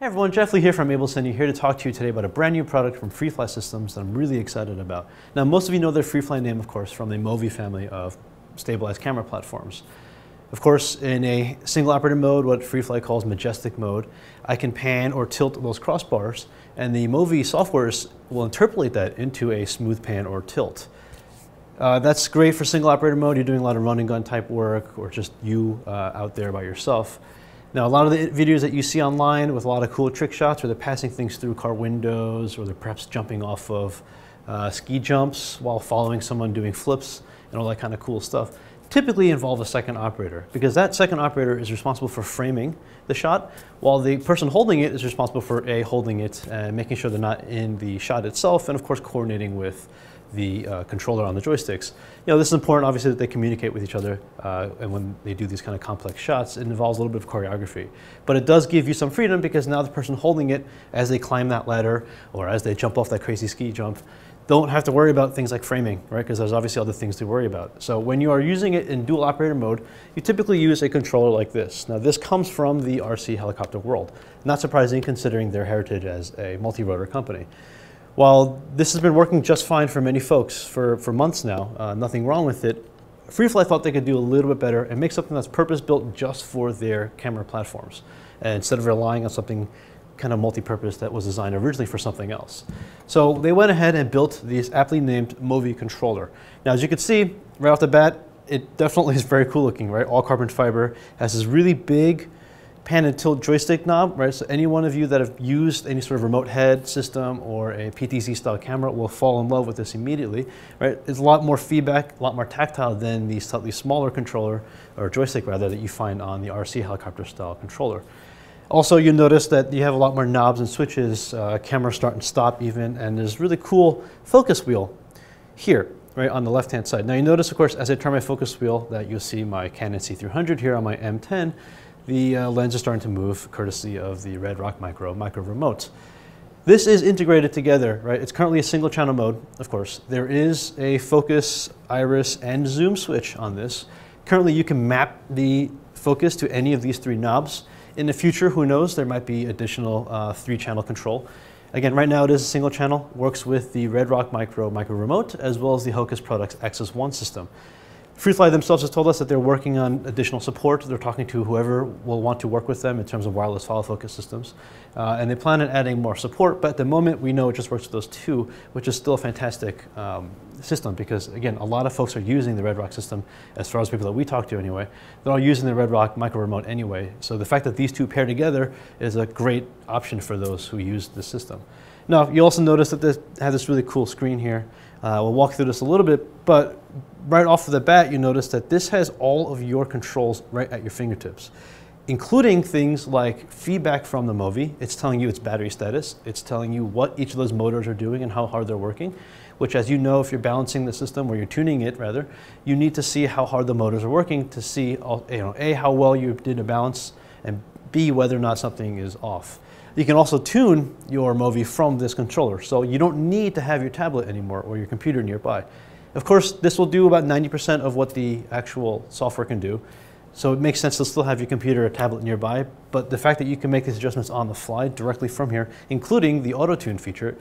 Hey everyone, Jeff Lee here from I'm here to talk to you today about a brand new product from FreeFly Systems that I'm really excited about. Now, most of you know their FreeFly name, of course, from the Movi family of stabilized camera platforms. Of course, in a single operator mode, what FreeFly calls majestic mode, I can pan or tilt those crossbars, and the Movi software will interpolate that into a smooth pan or tilt. Uh, that's great for single operator mode. You're doing a lot of run and gun type work or just you uh, out there by yourself. Now, a lot of the videos that you see online with a lot of cool trick shots where they're passing things through car windows or they're perhaps jumping off of uh, ski jumps while following someone doing flips and all that kind of cool stuff typically involve a second operator because that second operator is responsible for framing the shot while the person holding it is responsible for A, holding it and making sure they're not in the shot itself and of course coordinating with the uh, controller on the joysticks. You know, this is important, obviously, that they communicate with each other, uh, and when they do these kind of complex shots, it involves a little bit of choreography. But it does give you some freedom because now the person holding it as they climb that ladder or as they jump off that crazy ski jump don't have to worry about things like framing, right? Because there's obviously other things to worry about. So when you are using it in dual operator mode, you typically use a controller like this. Now this comes from the RC helicopter world. Not surprising considering their heritage as a multi-rotor company. While this has been working just fine for many folks for, for months now, uh, nothing wrong with it, FreeFly thought they could do a little bit better and make something that's purpose-built just for their camera platforms and uh, instead of relying on something kind of multi-purpose that was designed originally for something else. So they went ahead and built this aptly named Movi controller. Now, as you can see right off the bat, it definitely is very cool looking, right? All carbon fiber, has this really big pan and tilt joystick knob, right? So any one of you that have used any sort of remote head system or a PTZ style camera will fall in love with this immediately, right? It's a lot more feedback, a lot more tactile than the slightly smaller controller or joystick rather that you find on the RC helicopter style controller. Also, you notice that you have a lot more knobs and switches, uh, camera start and stop even, and there's really cool focus wheel here, right on the left hand side. Now you notice, of course, as I turn my focus wheel that you'll see my Canon C300 here on my M10, the uh, lens is starting to move courtesy of the Red Rock Micro micro remote. This is integrated together, right? It's currently a single channel mode, of course. There is a focus, iris, and zoom switch on this. Currently, you can map the focus to any of these three knobs. In the future, who knows, there might be additional uh, three channel control. Again, right now it is a single channel, works with the Red Rock Micro micro remote, as well as the Hocus Products XS 1 system. FreeFly themselves has told us that they're working on additional support. They're talking to whoever will want to work with them in terms of wireless follow focus systems. Uh, and they plan on adding more support, but at the moment we know it just works with those two, which is still a fantastic um, system because, again, a lot of folks are using the Red Rock system, as far as people that we talk to anyway. They're all using the Red Rock micro remote anyway. So the fact that these two pair together is a great option for those who use the system. Now, you also notice that this has this really cool screen here. Uh, we'll walk through this a little bit, but right off the bat, you notice that this has all of your controls right at your fingertips, including things like feedback from the Movi. It's telling you its battery status. It's telling you what each of those motors are doing and how hard they're working, which as you know, if you're balancing the system or you're tuning it rather, you need to see how hard the motors are working to see, uh, you know, A, how well you did a balance, and B, whether or not something is off. You can also tune your Movi from this controller, so you don't need to have your tablet anymore or your computer nearby. Of course, this will do about 90% of what the actual software can do, so it makes sense to still have your computer or tablet nearby, but the fact that you can make these adjustments on the fly directly from here, including the auto-tune feature,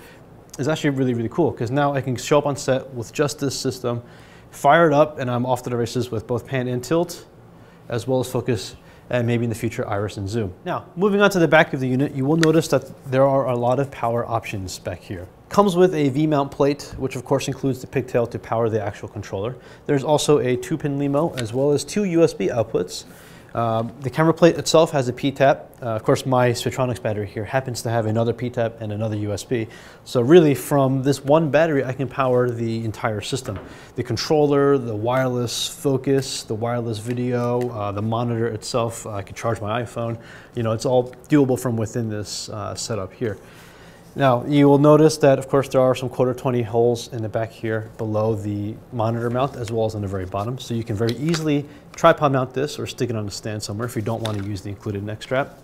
is actually really, really cool, because now I can show up on set with just this system, fire it up, and I'm off to the races with both pan and tilt, as well as focus and maybe in the future Iris and Zoom. Now, moving on to the back of the unit, you will notice that there are a lot of power options back here. Comes with a V-mount plate, which of course includes the pigtail to power the actual controller. There's also a two-pin LIMO as well as two USB outputs. Um, the camera plate itself has a PTAP. Uh, of course, my Switronix battery here happens to have another PTAP and another USB. So really, from this one battery, I can power the entire system. The controller, the wireless focus, the wireless video, uh, the monitor itself. Uh, I can charge my iPhone. You know, it's all doable from within this uh, setup here. Now, you will notice that, of course, there are some quarter 20 holes in the back here below the monitor mount as well as on the very bottom. So you can very easily tripod mount this or stick it on a stand somewhere if you don't want to use the included neck strap.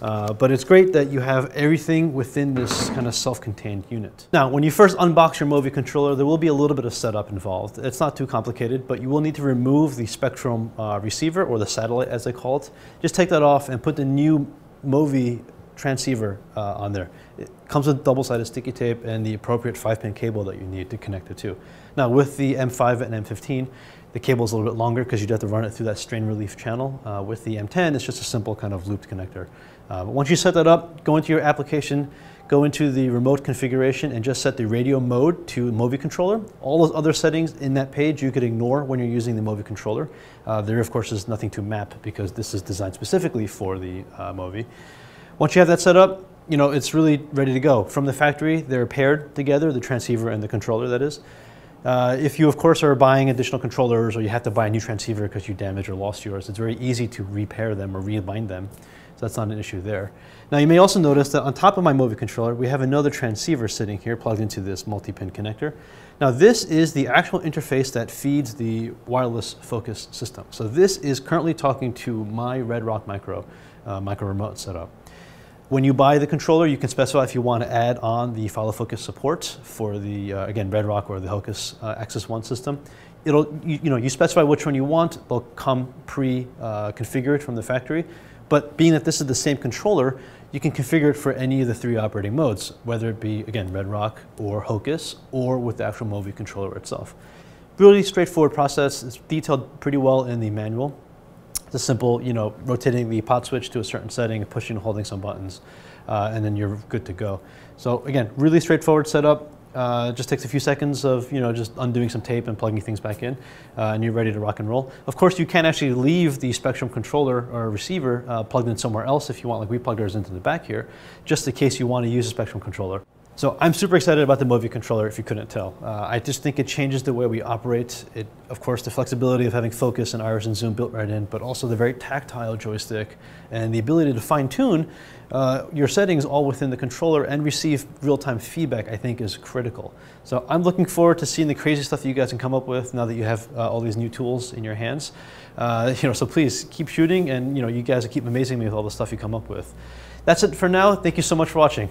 Uh, but it's great that you have everything within this kind of self-contained unit. Now, when you first unbox your Movi controller, there will be a little bit of setup involved. It's not too complicated, but you will need to remove the Spectrum uh, receiver or the satellite as they call it. Just take that off and put the new Movi transceiver uh, on there. It comes with double-sided sticky tape and the appropriate 5-pin cable that you need to connect the two. Now with the M5 and M15, the cable is a little bit longer because you'd have to run it through that strain relief channel. Uh, with the M10, it's just a simple kind of looped connector. Uh, once you set that up, go into your application, go into the remote configuration and just set the radio mode to Movi controller. All those other settings in that page you could ignore when you're using the Movi controller. Uh, there of course is nothing to map because this is designed specifically for the uh, Movi. Once you have that set up, you know, it's really ready to go. From the factory, they're paired together, the transceiver and the controller, that is. Uh, if you, of course, are buying additional controllers or you have to buy a new transceiver because you damaged or lost yours, it's very easy to repair them or rebind them. So that's not an issue there. Now, you may also notice that on top of my Movi controller, we have another transceiver sitting here plugged into this multi-pin connector. Now, this is the actual interface that feeds the wireless focus system. So this is currently talking to my Red Rock Micro uh, micro remote setup. When you buy the controller, you can specify if you want to add on the follow focus support for the, uh, again, Red Rock or the Hocus uh, Axis 1 system. It'll, you, you, know, you specify which one you want, they'll come pre-configured uh, from the factory. But being that this is the same controller, you can configure it for any of the three operating modes, whether it be, again, Red Rock or Hocus, or with the actual Movi controller itself. Really straightforward process. It's detailed pretty well in the manual the simple, you know, rotating the pot switch to a certain setting, pushing and holding some buttons, uh, and then you're good to go. So again, really straightforward setup. Uh, just takes a few seconds of you know just undoing some tape and plugging things back in, uh, and you're ready to rock and roll. Of course, you can actually leave the Spectrum controller or receiver uh, plugged in somewhere else if you want, like we plugged ours into the back here, just in case you want to use a Spectrum controller. So I'm super excited about the Movi controller, if you couldn't tell. Uh, I just think it changes the way we operate. It, of course, the flexibility of having focus and iris and zoom built right in, but also the very tactile joystick and the ability to fine tune uh, your settings all within the controller and receive real-time feedback, I think is critical. So I'm looking forward to seeing the crazy stuff that you guys can come up with now that you have uh, all these new tools in your hands. Uh, you know, so please keep shooting and you know, you guys keep amazing me with all the stuff you come up with. That's it for now. Thank you so much for watching.